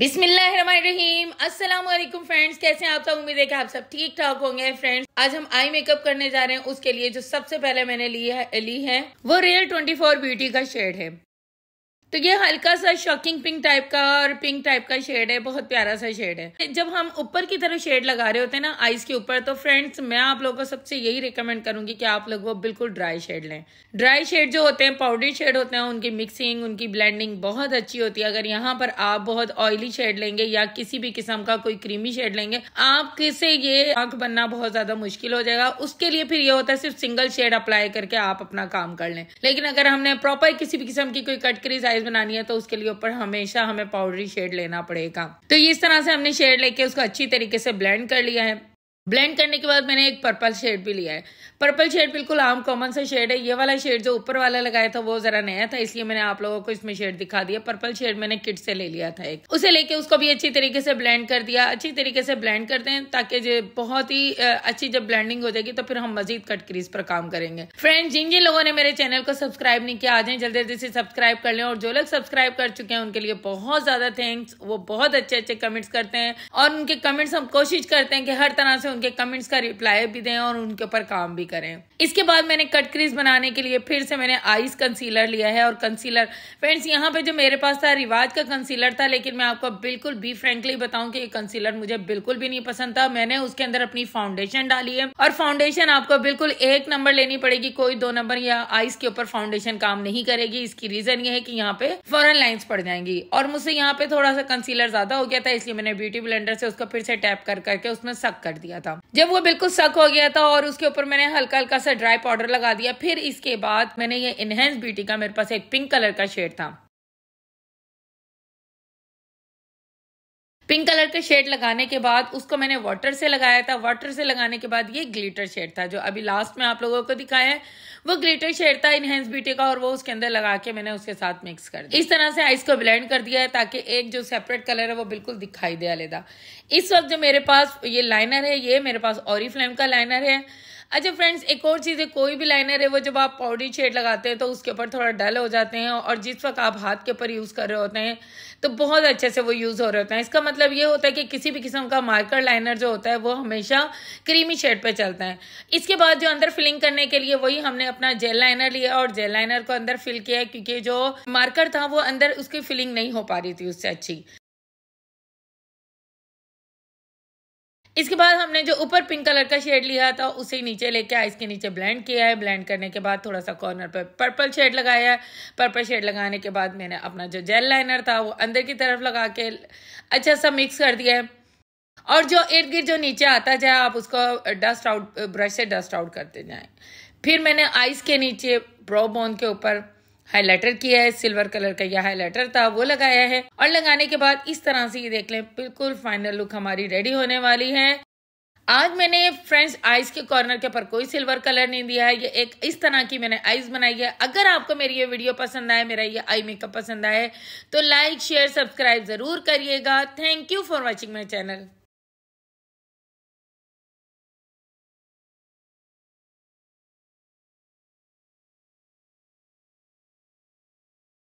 बिस्मिल्लाम अस्सलाम वालेकुम फ्रेंड्स कैसे हैं आप सब उम्मीद है कि आप सब ठीक ठाक होंगे फ्रेंड्स आज हम आई मेकअप करने जा रहे हैं उसके लिए जो सबसे पहले मैंने ली है ली है वो रियल 24 ब्यूटी का शेड है तो ये हल्का सा शॉकिंग पिंक टाइप का और पिंक टाइप का शेड है बहुत प्यारा सा शेड है जब हम ऊपर की तरफ शेड लगा रहे होते हैं ना आइस के ऊपर तो फ्रेंड्स मैं आप लोगों को सबसे यही रिकमेंड करूंगी कि आप लोग वो बिल्कुल ड्राई शेड लें ड्राई शेड जो होते हैं पाउडर शेड होते हैं उनकी मिक्सिंग उनकी ब्लेंडिंग बहुत अच्छी होती है अगर यहाँ पर आप बहुत ऑयली शेड लेंगे या किसी भी किस्म का कोई क्रीमी शेड लेंगे आपसे ये आंख बनना बहुत ज्यादा मुश्किल हो जाएगा उसके लिए फिर ये होता है सिर्फ सिंगल शेड अप्लाई करके आप अपना काम कर लें लेकिन अगर हमने प्रॉपर किसी भी किस्म की कोई कट आई एक्सरसाइज बनानी है तो उसके लिए ऊपर हमेशा हमें पाउडरी शेड लेना पड़ेगा तो इस तरह से हमने शेड लेके उसको अच्छी तरीके से ब्लेंड कर लिया है ब्लेंड करने के बाद मैंने एक पर्पल शेड भी लिया है पर्पल शेड बिल्कुल आम कॉमन सा शेड है ये वाला शेड जो ऊपर वाला लगाया था वो जरा नया था इसलिए मैंने आप लोगों को इसमें शेड दिखा दिया पर्पल शेड मैंने किट से ले लिया था एक उसे लेके उसको भी अच्छी तरीके से ब्लेंड कर दिया अच्छी तरीके से ब्लेंड कर दें ताकि बहुत ही अच्छी जब ब्लेंडिंग हो जाएगी तो फिर हम मजीद कट क्रीज पर काम करेंगे फ्रेंड जिन जिन लोगों ने मेरे चैनल को सब्सक्राइब नहीं किया आ जाए जल्दी जल्दी से सब्सक्राइब कर लें और जो लोग सब्सक्राइब कर चुके हैं उनके लिए बहुत ज्यादा थैंक्स वो बहुत अच्छे अच्छे कमेंट्स करते हैं और उनके कमेंट्स हम कोशिश करते हैं कि हर तरह से उनके कमेंट्स का रिप्लाई भी दें और उनके ऊपर काम भी करें इसके बाद मैंने कट क्रीज बनाने के लिए फिर से मैंने आइस कंसीलर लिया है और कंसीलर फ्रेंड्स यहाँ पे जो मेरे पास था रिवाज का कंसीलर था लेकिन मैं आपको बिल्कुल भी फ्रेंकली बताऊं कि ये कंसीलर मुझे बिल्कुल भी नहीं पसंद था मैंने उसके अंदर अपनी फाउंडेशन डाली है और फाउंडेशन आपको बिल्कुल एक नंबर लेनी पड़ेगी कोई दो नंबर या आइस के ऊपर फाउंडेशन काम नहीं करेगी इसकी रीजन ये है कि यहाँ पे फॉरन लाइन्स पड़ जाएंगी और मुझसे यहाँ पे थोड़ा सा कंसीलर ज्यादा हो गया था इसलिए मैंने ब्यूटी ब्लेंडर से उसको फिर से टैप कर करके उसमें सक कर दिया गया था जब वो बिल्कुल सक हो गया था और उसके ऊपर मैंने हल्का हल्का सा ड्राई पाउडर लगा दिया फिर इसके बाद मैंने ये इनहेंस ब्यूटी का मेरे पास एक पिंक कलर का शेड था पिंक कलर का शेड लगाने के बाद उसको मैंने वाटर से लगाया था वाटर से लगाने के बाद ये ग्लिटर शेड था जो अभी लास्ट में आप लोगों को दिखाया है वो ग्लिटर शेड था इनहेंस ब्यूटी का और वो उसके अंदर लगा के मैंने उसके साथ मिक्स कर दिया इस तरह से आइस को ब्लेंड कर दिया है ताकि एक जो सेपरेट कलर है वो बिल्कुल दिखाई दे अलहदा इस वक्त जो मेरे पास ये लाइनर है ये मेरे पास ऑरी फ्लेम का लाइनर है अच्छा फ्रेंड्स एक और चीज़ है कोई भी लाइनर है वो जब आप पाउडरी शेड लगाते हैं तो उसके ऊपर थोड़ा डल हो जाते हैं और जिस वक्त आप हाथ के ऊपर यूज़ कर रहे होते हैं तो बहुत अच्छे से वो यूज़ हो रहे होते हैं इसका मतलब ये होता है कि किसी भी किस्म का मार्कर लाइनर जो होता है वो हमेशा क्रीमी शेड पर चलता है इसके बाद जो अंदर फिलिंग करने के लिए वही हमने अपना जेल लाइनर लिया और जेल लाइनर को अंदर फिल किया क्योंकि जो मार्कर था वो अंदर उसकी फिलिंग नहीं हो पा रही थी उससे अच्छी इसके बाद हमने जो ऊपर पिंक कलर का शेड लिया था उसे नीचे लेके आइस के नीचे ब्लेंड किया है ब्लेंड करने के बाद थोड़ा सा कॉर्नर पर पर्पल शेड लगाया है पर्पल शेड लगाने के बाद मैंने अपना जो जेल लाइनर था वो अंदर की तरफ लगा के अच्छा सा मिक्स कर दिया है और जो इर्द गिर्द जो नीचे आता जाए आप उसको डस्ट आउट ब्रश से डस्ट आउट करते जाए फिर मैंने आइस के नीचे ब्रो बोन के ऊपर हाईलाइटर किया है सिल्वर कलर का यह हाईलाइटर था वो लगाया है और लगाने के बाद इस तरह से ये देख लें बिल्कुल फाइनल लुक हमारी रेडी होने वाली है आज मैंने फ्रेंड्स आइस के कॉर्नर के ऊपर कोई सिल्वर कलर नहीं दिया है ये एक इस तरह की मैंने आइस बनाई है अगर आपको मेरी ये वीडियो पसंद आए मेरा ये आई मेकअप पसंद आए तो लाइक शेयर सब्सक्राइब जरूर करिएगा thank you for watching my channel